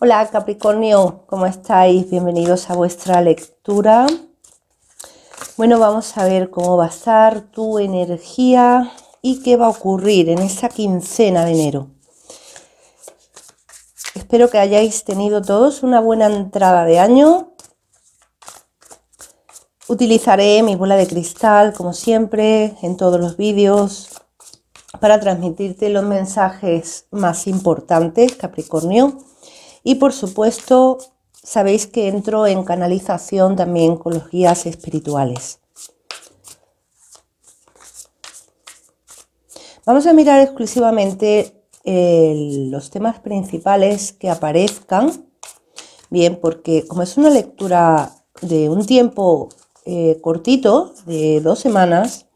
Hola Capricornio, ¿cómo estáis? Bienvenidos a vuestra lectura. Bueno, vamos a ver cómo va a estar tu energía y qué va a ocurrir en esa quincena de enero. Espero que hayáis tenido todos una buena entrada de año. Utilizaré mi bola de cristal, como siempre, en todos los vídeos, para transmitirte los mensajes más importantes, Capricornio y por supuesto, sabéis que entro en canalización también con los guías espirituales. Vamos a mirar exclusivamente eh, los temas principales que aparezcan. Bien, porque como es una lectura de un tiempo eh, cortito, de dos semanas,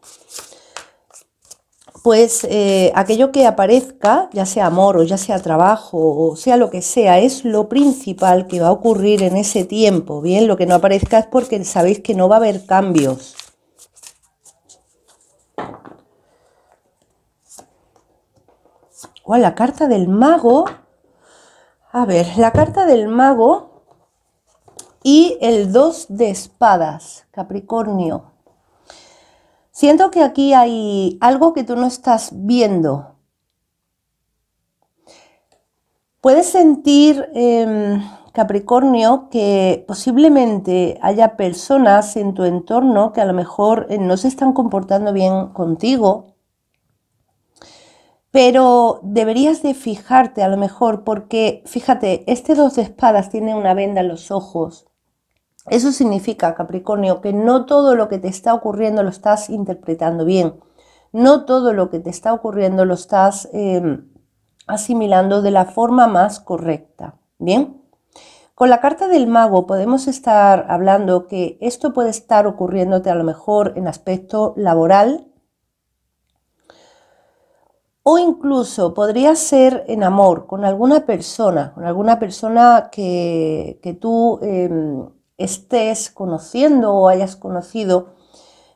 pues eh, aquello que aparezca, ya sea amor o ya sea trabajo o sea lo que sea, es lo principal que va a ocurrir en ese tiempo. Bien, lo que no aparezca es porque sabéis que no va a haber cambios. O la carta del mago. A ver, la carta del mago y el dos de espadas, Capricornio. Siento que aquí hay algo que tú no estás viendo. Puedes sentir, em, Capricornio, que posiblemente haya personas en tu entorno que a lo mejor eh, no se están comportando bien contigo, pero deberías de fijarte a lo mejor porque, fíjate, este dos de espadas tiene una venda en los ojos eso significa, Capricornio, que no todo lo que te está ocurriendo lo estás interpretando bien. No todo lo que te está ocurriendo lo estás em, asimilando de la forma más correcta. Bien. Con la carta del mago podemos estar hablando que esto puede estar ocurriéndote a lo mejor en aspecto laboral o incluso podría ser en amor con alguna persona, con alguna persona que, tú... Em, estés conociendo o hayas conocido,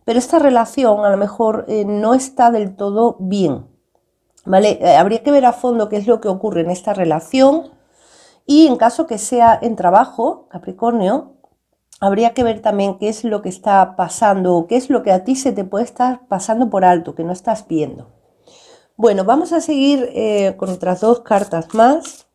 pero esta relación a lo mejor eh, no está del todo bien. ¿Vale? Eh, habría que ver a fondo qué es lo que ocurre en esta relación y en caso que sea en trabajo, Capricornio, habría que ver también qué es lo que está pasando o qué es lo que a ti se te puede estar pasando por alto, que no estás viendo. Bueno, vamos a seguir eh, con otras dos cartas más.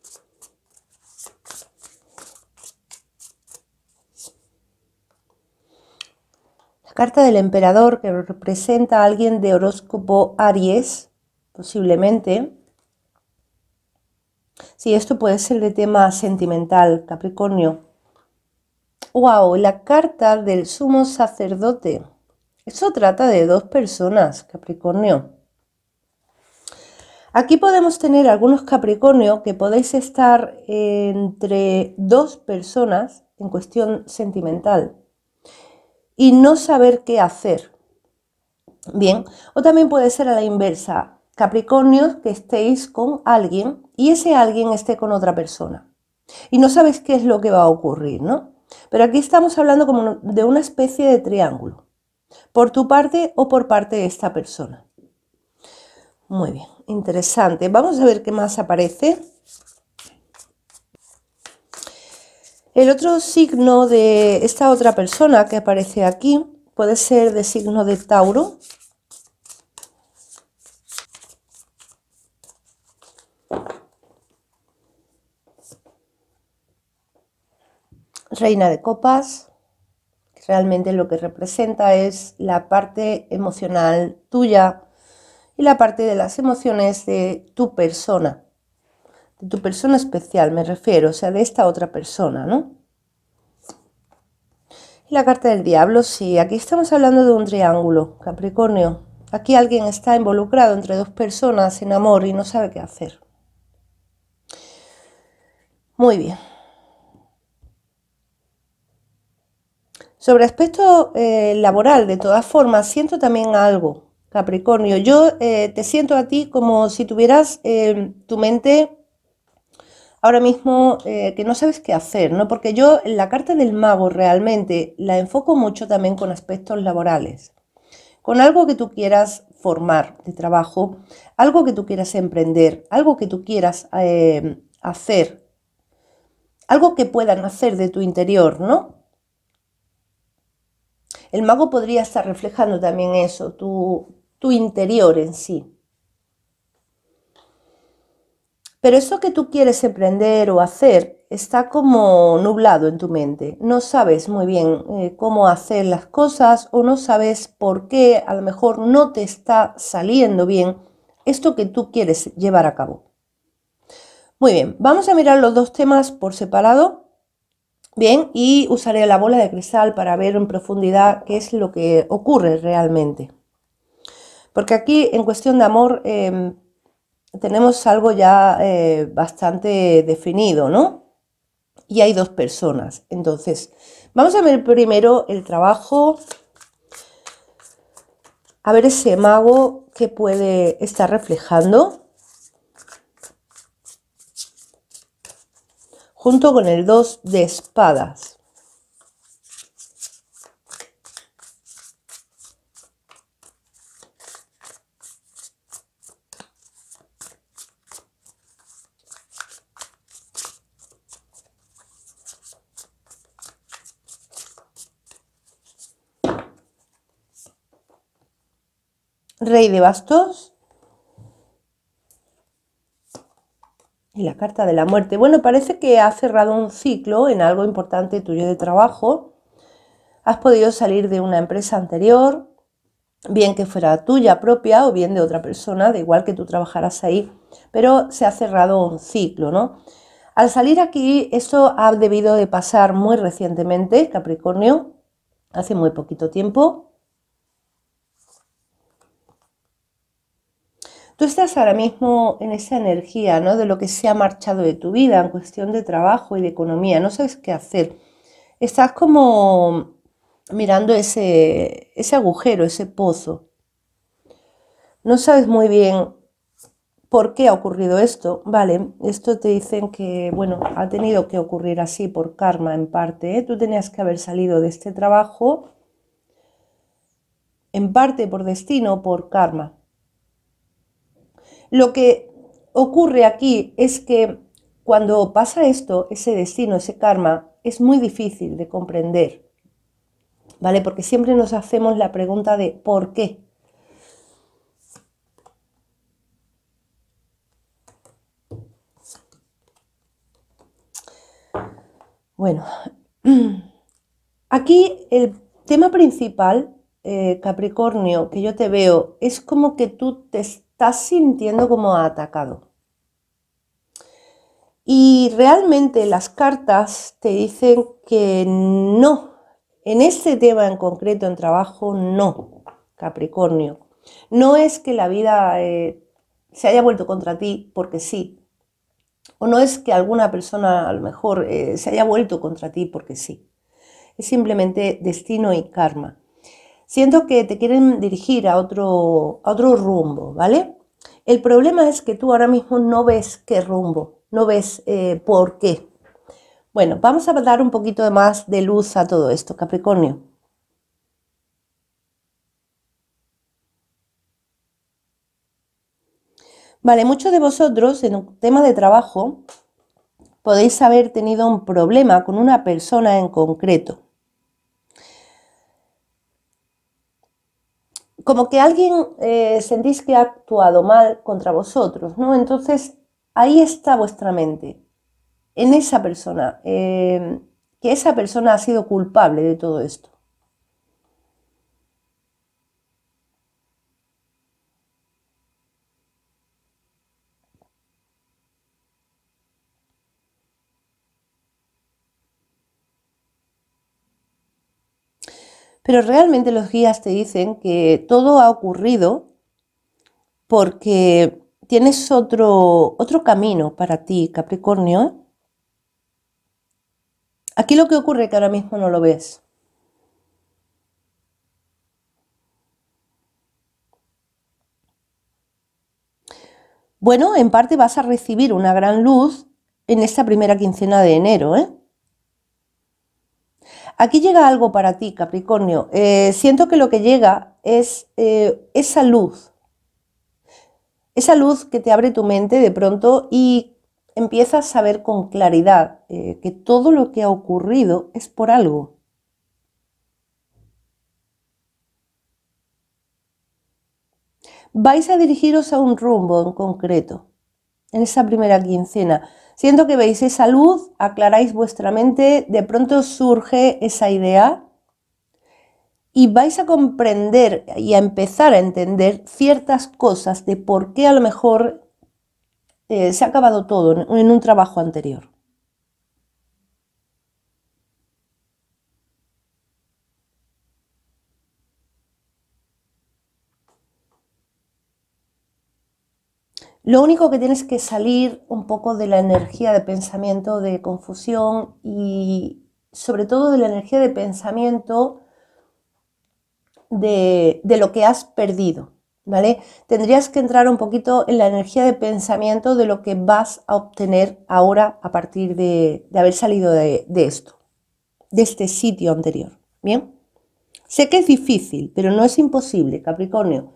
Carta del emperador que representa a alguien de horóscopo Aries, posiblemente. Si esto puede ser de tema sentimental, Capricornio. ¡Wow! La carta del sumo sacerdote. Eso trata de dos personas, Capricornio. Aquí podemos tener algunos Capricornio que podéis estar entre dos personas en cuestión sentimental y no saber qué hacer. Bien, o también puede ser a la inversa, capricornio que estéis con alguien y ese alguien esté con otra persona. Y no sabéis qué es lo que va a ocurrir, ¿no? Pero aquí estamos hablando como de una especie de triángulo, por tu parte o por parte de esta persona. Muy bien, interesante. Vamos a ver qué más aparece. El otro signo de esta otra persona que aparece aquí puede ser de signo de Tauro. Reina de copas, realmente lo que representa es la parte emocional tuya y la parte de las emociones de tu persona de tu persona especial, me refiero, o sea, de esta otra persona, ¿no? la carta del diablo, sí, aquí estamos hablando de un triángulo, Capricornio. Aquí alguien está involucrado entre dos personas en amor y no sabe qué hacer. Muy bien. Sobre aspecto eh, laboral, de todas formas, siento también algo, Capricornio. Yo eh, te siento a ti como si tuvieras eh, tu mente ahora mismo eh, que no sabes qué hacer, ¿no? Porque yo la carta del mago realmente la enfoco mucho también con aspectos laborales, con algo que tú quieras formar de trabajo, algo que tú quieras emprender, algo que tú quieras eh, hacer, algo que puedan hacer de tu interior, ¿no? El mago podría estar reflejando también eso, tu interior en sí. Pero eso que tú quieres emprender o hacer está como nublado en tu mente. No sabes muy bien eh, cómo hacer las cosas o no sabes por qué a lo mejor no te está saliendo bien esto que tú quieres llevar a cabo. Muy bien, vamos a mirar los dos temas por separado. Bien, y usaré la bola de cristal para ver en profundidad qué es lo que ocurre realmente. Porque aquí en cuestión de amor... Em, tenemos algo ya eh, bastante definido, ¿no? Y hay dos personas. Entonces, vamos a ver primero el trabajo. A ver ese mago que puede estar reflejando. Junto con el 2 de espadas. rey de bastos y la carta de la muerte. Bueno, parece que ha cerrado un ciclo en algo importante tuyo de trabajo. Has podido salir de una empresa anterior, bien que fuera tuya propia o bien de otra persona, da igual que tú trabajaras ahí, pero se ha cerrado un ciclo, ¿no? Al salir aquí, eso ha debido de pasar muy recientemente, Capricornio, hace muy poquito tiempo, Tú estás ahora mismo en esa energía, ¿no? De lo que se ha marchado de tu vida en cuestión de trabajo y de economía, no sabes qué hacer. Estás como mirando ese, ese agujero, ese pozo. No sabes muy bien por qué ha ocurrido esto, ¿vale? Esto te dicen que, bueno, ha tenido que ocurrir así por karma en parte. ¿eh? Tú tenías que haber salido de este trabajo en parte por destino, por karma. Lo que ocurre aquí es que cuando pasa esto, ese destino, ese karma, es muy difícil de comprender, ¿vale? Porque siempre nos hacemos la pregunta de ¿por qué? Bueno, aquí el tema principal, eh, Capricornio, que yo te veo, es como que tú te estás sintiendo como atacado. Y realmente las cartas te dicen que no, en este tema en concreto, en trabajo, no, Capricornio. No es que la vida eh, se haya vuelto contra ti porque sí, o no es que alguna persona a lo mejor eh, se haya vuelto contra ti porque sí. Es simplemente destino y karma. Siento que te quieren dirigir a otro, a otro rumbo, ¿vale? El problema es que tú ahora mismo no ves qué rumbo, no ves eh, por qué. Bueno, vamos a dar un poquito más de luz a todo esto, Capricornio. Vale, muchos de vosotros en un tema de trabajo podéis haber tenido un problema con una persona en concreto. como que alguien eh, sentís que ha actuado mal contra vosotros, ¿no? Entonces ahí está vuestra mente, en esa persona, eh, que esa persona ha sido culpable de todo esto. Pero realmente los guías te dicen que todo ha ocurrido porque tienes otro, otro camino para ti, Capricornio. Aquí lo que ocurre que ahora mismo no lo ves. Bueno, en parte vas a recibir una gran luz en esta primera quincena de enero, ¿eh? Aquí llega algo para ti, Capricornio. Eh, siento que lo que llega es eh, esa luz. Esa luz que te abre tu mente de pronto y empiezas a saber con claridad eh, que todo lo que ha ocurrido es por algo. vais a dirigiros a un rumbo en concreto en esa primera quincena. Siento que veis esa luz, aclaráis vuestra mente, de pronto surge esa idea y vais a comprender y a empezar a entender ciertas cosas de por qué a lo mejor eh, se ha acabado todo en un trabajo anterior. Lo único que tienes que salir un poco de la energía de pensamiento de confusión y sobre todo de la energía de pensamiento de, lo que has perdido, ¿vale? Tendrías que entrar un poquito en la energía de pensamiento de lo que vas a obtener ahora a partir de, haber salido de, de esto, de este sitio anterior, ¿bien? Sé que es difícil, pero no es imposible, Capricornio.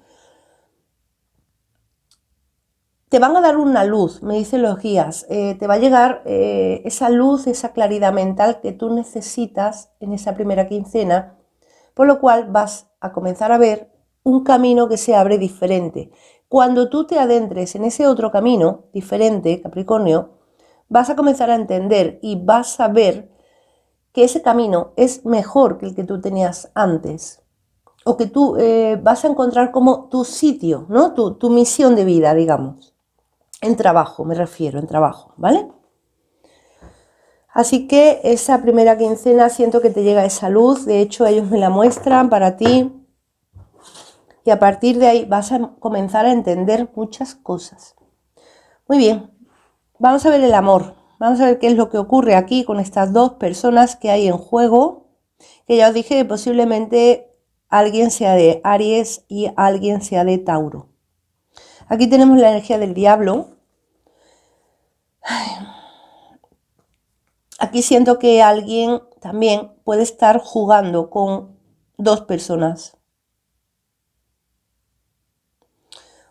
te van a dar una luz, me dicen los guías, eh, te va a llegar eh, esa luz, esa claridad mental que tú necesitas en esa primera quincena, por lo cual vas a comenzar a ver un camino que se abre diferente. Cuando tú te adentres en ese otro camino diferente, Capricornio, vas a comenzar a entender y vas a ver que ese camino es mejor que el que tú tenías antes. O que tú eh, vas a encontrar como tu sitio, ¿no? tu misión de vida, digamos en trabajo, me refiero, en trabajo, ¿vale? Así que esa primera quincena siento que te llega esa luz, de hecho ellos me la muestran para ti y a partir de ahí vas a comenzar a entender muchas cosas. Muy bien, vamos a ver el amor, vamos a ver qué es lo que ocurre aquí con estas dos personas que hay en juego, que ya os dije que posiblemente alguien sea de Aries y alguien sea de Tauro. Aquí tenemos la energía del diablo. Aquí siento que alguien también puede estar jugando con dos personas.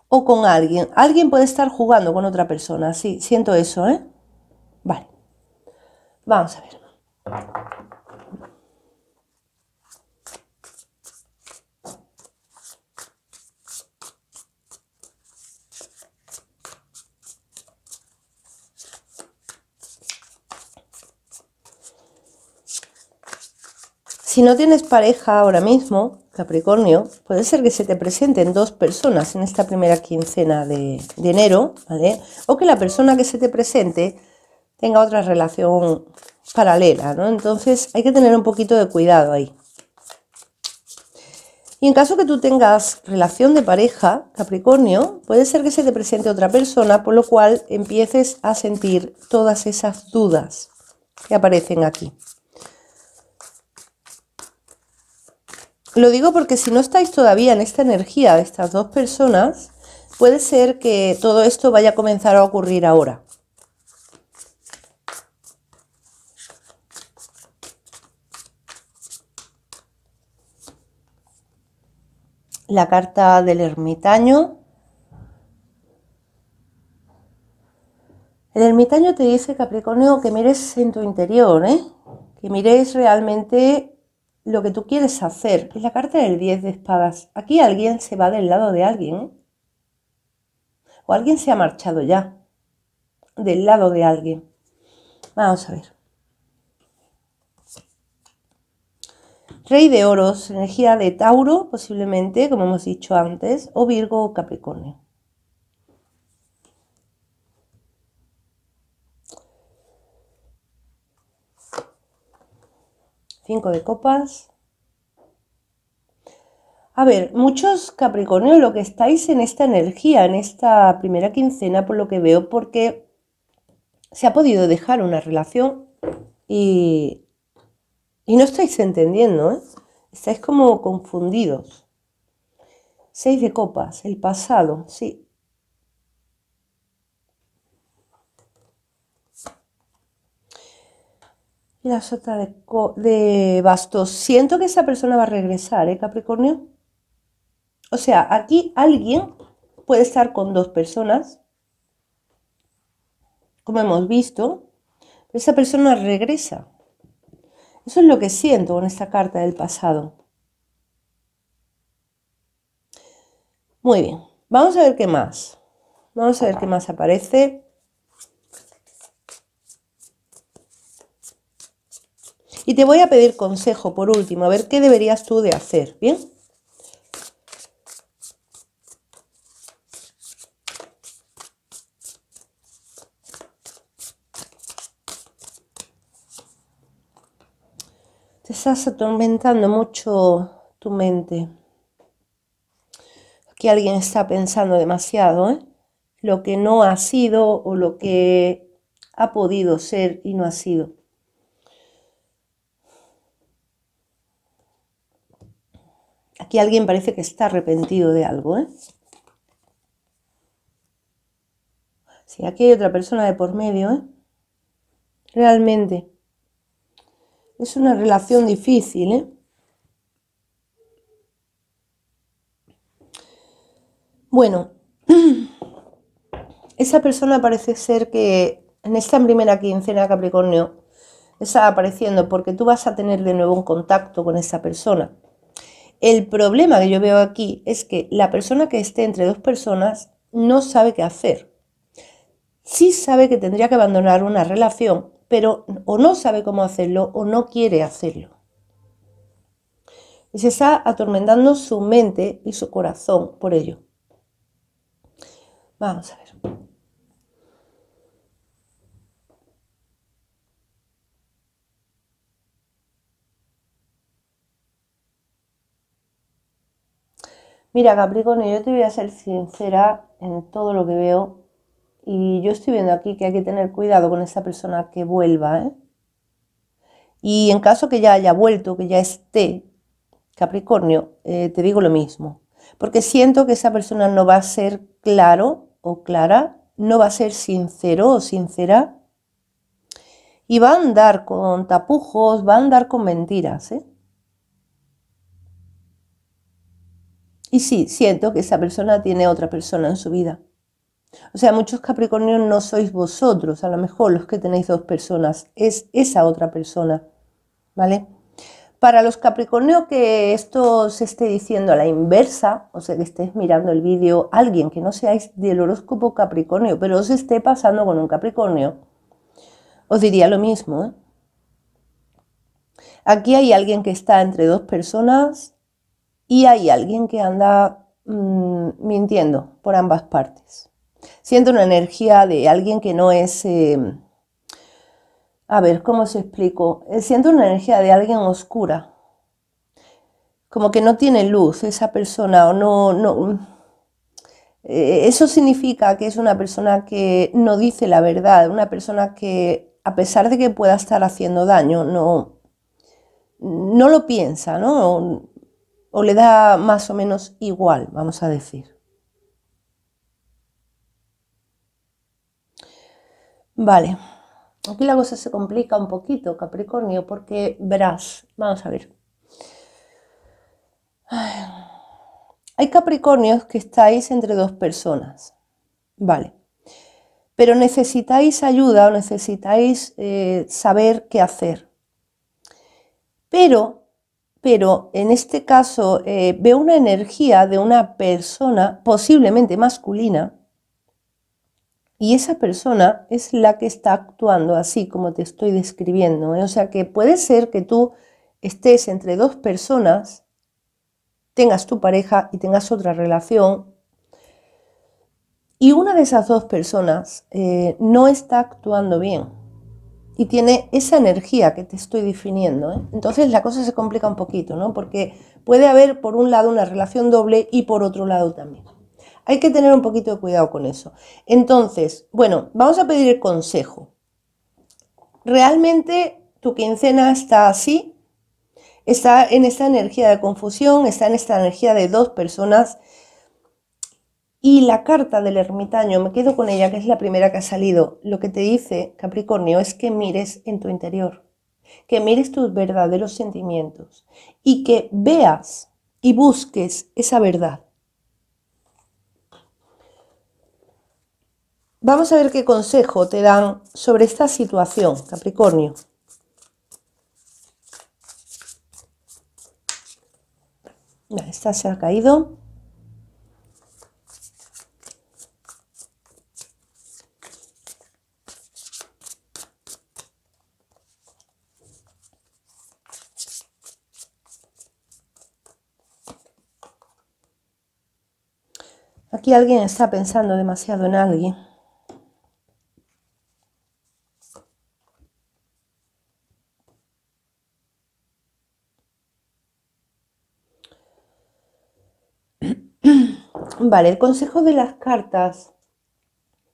O con alguien. Alguien puede estar jugando con otra persona. Sí, siento eso, ¿eh? Vale. Vamos a ver. Si no tienes pareja ahora mismo, Capricornio, puede ser que se te presenten dos personas en esta primera quincena de, enero, ¿vale? O que la persona que se te presente tenga otra relación paralela, ¿no? Entonces hay que tener un poquito de cuidado ahí. Y en caso que tú tengas relación de pareja, Capricornio, puede ser que se te presente otra persona, por lo cual empieces a sentir todas esas dudas que aparecen aquí. Lo digo porque si no estáis todavía en esta energía de estas dos personas, puede ser que todo esto vaya a comenzar a ocurrir ahora. La carta del ermitaño. El ermitaño te dice, Capricornio, que mires en tu interior, ¿eh? que mires realmente lo que tú quieres hacer. Es la carta del 10 de espadas. Aquí alguien se va del lado de alguien. O alguien se ha marchado ya. Del lado de alguien. Vamos a ver. Rey de oros, energía de Tauro, posiblemente, como hemos dicho antes, o Virgo o Capricornio. 5 de copas. A ver, muchos Capricornio lo que estáis en esta energía, en esta primera quincena, por lo que veo, porque se ha podido dejar una relación y, y no estáis entendiendo, ¿eh? estáis como confundidos. Seis de copas, el pasado, sí. Y la sota de, bastos. Siento que esa persona va a regresar, ¿eh, Capricornio? O sea, aquí alguien puede estar con dos personas, como hemos visto, esa persona regresa. Eso es lo que siento con esta carta del pasado. Muy bien, vamos a ver qué más. Vamos a ver qué más aparece. Y te voy a pedir consejo por último, a ver qué deberías tú de hacer, ¿bien? Te estás atormentando mucho tu mente. Aquí alguien está pensando demasiado, ¿eh? Lo que no ha sido o lo que ha podido ser y no ha sido. Aquí alguien parece que está arrepentido de algo, ¿eh? Sí, aquí hay otra persona de por medio, ¿eh? Realmente. Es una relación difícil, ¿eh? Bueno, esa persona parece ser que en esta primera quincena de Capricornio está apareciendo porque tú vas a tener de nuevo un contacto con esa persona. El problema que yo veo aquí es que la persona que esté entre dos personas no sabe qué hacer. Sí sabe que tendría que abandonar una relación, pero o no sabe cómo hacerlo o no quiere hacerlo. Y se está atormentando su mente y su corazón por ello. Vamos a ver. Mira, Capricornio, yo te voy a ser sincera en todo lo que veo. Y yo estoy viendo aquí que hay que tener cuidado con esa persona que vuelva. ¿eh? Y en caso que ya haya vuelto, que ya esté, Capricornio, eh, te digo lo mismo. Porque siento que esa persona no va a ser claro o clara, no va a ser sincero o sincera. Y va a andar con tapujos, va a andar con mentiras. ¿eh? Y sí, siento que esa persona tiene otra persona en su vida. O sea, muchos Capricornios no sois vosotros, a lo mejor los que tenéis dos personas, es esa otra persona, ¿vale? Para los Capricornios que esto se esté diciendo a la inversa, o sea, que estéis mirando el vídeo, alguien que no seáis del horóscopo Capricornio, pero os esté pasando con un Capricornio, os diría lo mismo, ¿eh? Aquí hay alguien que está entre dos personas, y hay alguien que anda mm, mintiendo por ambas partes. Siento una energía de alguien que no es... Em, a ver, ¿cómo se explico? Eh, siento una energía de alguien oscura. Como que no tiene luz esa persona o no... no mm, eh, eso significa que es una persona que no dice la verdad, una persona que a pesar de que pueda estar haciendo daño, no, no lo piensa, ¿no? o le da más o menos igual, vamos a decir. Vale, aquí la cosa se complica un poquito, Capricornio, porque verás, vamos a ver. Hay Capricornios que estáis entre dos personas, vale, pero necesitáis ayuda o necesitáis eh, saber qué hacer. Pero pero en este caso eh, veo una energía de una persona posiblemente masculina y esa persona es la que está actuando así como te estoy describiendo. ¿eh? O sea que puede ser que tú estés entre dos personas, tengas tu pareja y tengas otra relación y una de esas dos personas eh, no está actuando bien y tiene esa energía que te estoy definiendo. ¿eh? Entonces la cosa se complica un poquito, ¿no? Porque puede haber por un lado una relación doble y por otro lado también. Hay que tener un poquito de cuidado con eso. Entonces, bueno, vamos a pedir el consejo. ¿Realmente tu quincena está así? Está en esta energía de confusión, está en esta energía de dos personas y la carta del ermitaño, me quedo con ella, que es la primera que ha salido. Lo que te dice, Capricornio, es que mires en tu interior, que mires tus verdaderos sentimientos y que veas y busques esa verdad. Vamos a ver qué consejo te dan sobre esta situación, Capricornio. Esta se ha caído. Aquí alguien está pensando demasiado en alguien. Vale, el consejo de las cartas,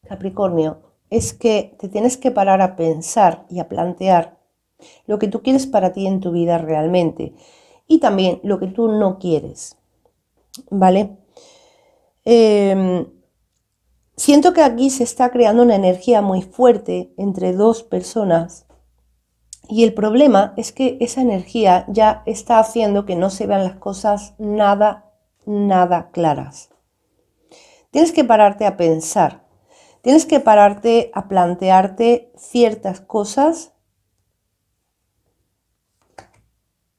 Capricornio, es que te tienes que parar a pensar y a plantear lo que tú quieres para ti en tu vida realmente y también lo que tú no quieres. ¿Vale? Em, siento que aquí se está creando una energía muy fuerte entre dos personas y el problema es que esa energía ya está haciendo que no se vean las cosas nada, nada claras. Tienes que pararte a pensar, tienes que pararte a plantearte ciertas cosas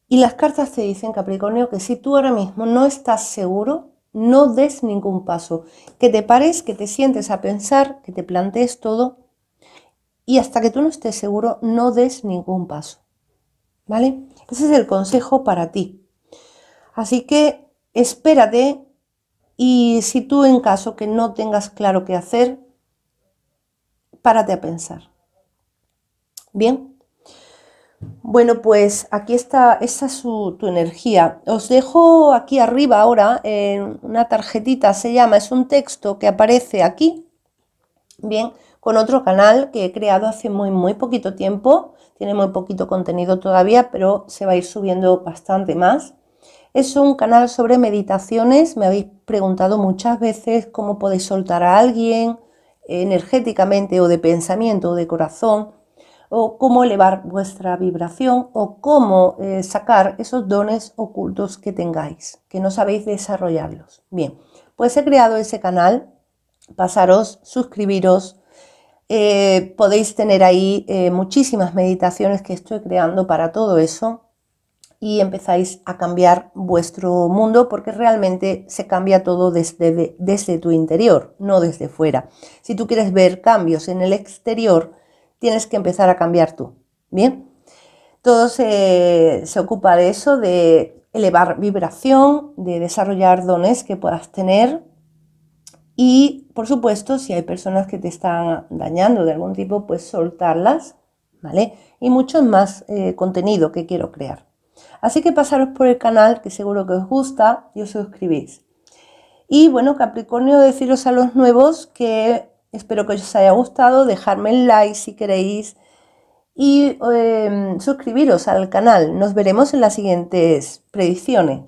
y las cartas te dicen, Capricornio, que si tú ahora mismo no estás seguro, no des ningún paso, que te pares, que te sientes a pensar, que te plantees todo y hasta que tú no estés seguro no des ningún paso. ¿Vale? Ese es el consejo para ti. Así que espérate y si tú en caso que no tengas claro qué hacer, párate a pensar. Bien. Bueno, pues aquí está, esa es su, tu energía. Os dejo aquí arriba ahora en una tarjetita, se llama, es un texto que aparece aquí, bien, con otro canal que he creado hace muy, muy poquito tiempo. Tiene muy poquito contenido todavía, pero se va a ir subiendo bastante más. Es un canal sobre meditaciones. Me habéis preguntado muchas veces cómo podéis soltar a alguien energéticamente o de pensamiento o de corazón o cómo elevar vuestra vibración o cómo eh, sacar esos dones ocultos que tengáis, que no sabéis desarrollarlos. Bien, pues he creado ese canal, pasaros, suscribiros, eh, podéis tener ahí eh, muchísimas meditaciones que estoy creando para todo eso y empezáis a cambiar vuestro mundo porque realmente se cambia todo desde, desde tu interior, no desde fuera. Si tú quieres ver cambios en el exterior, tienes que empezar a cambiar tú. Bien, todo se, ocupa de eso, de elevar vibración, de desarrollar dones que puedas tener y, por supuesto, si hay personas que te están dañando de algún tipo, pues soltarlas, ¿vale? Y mucho más eh, contenido que quiero crear. Así que pasaros por el canal, que seguro que os gusta, y os suscribís. Y bueno, Capricornio, deciros a los nuevos que Espero que os haya gustado. Dejadme el like si queréis y eh, suscribiros al canal. Nos veremos en las siguientes predicciones.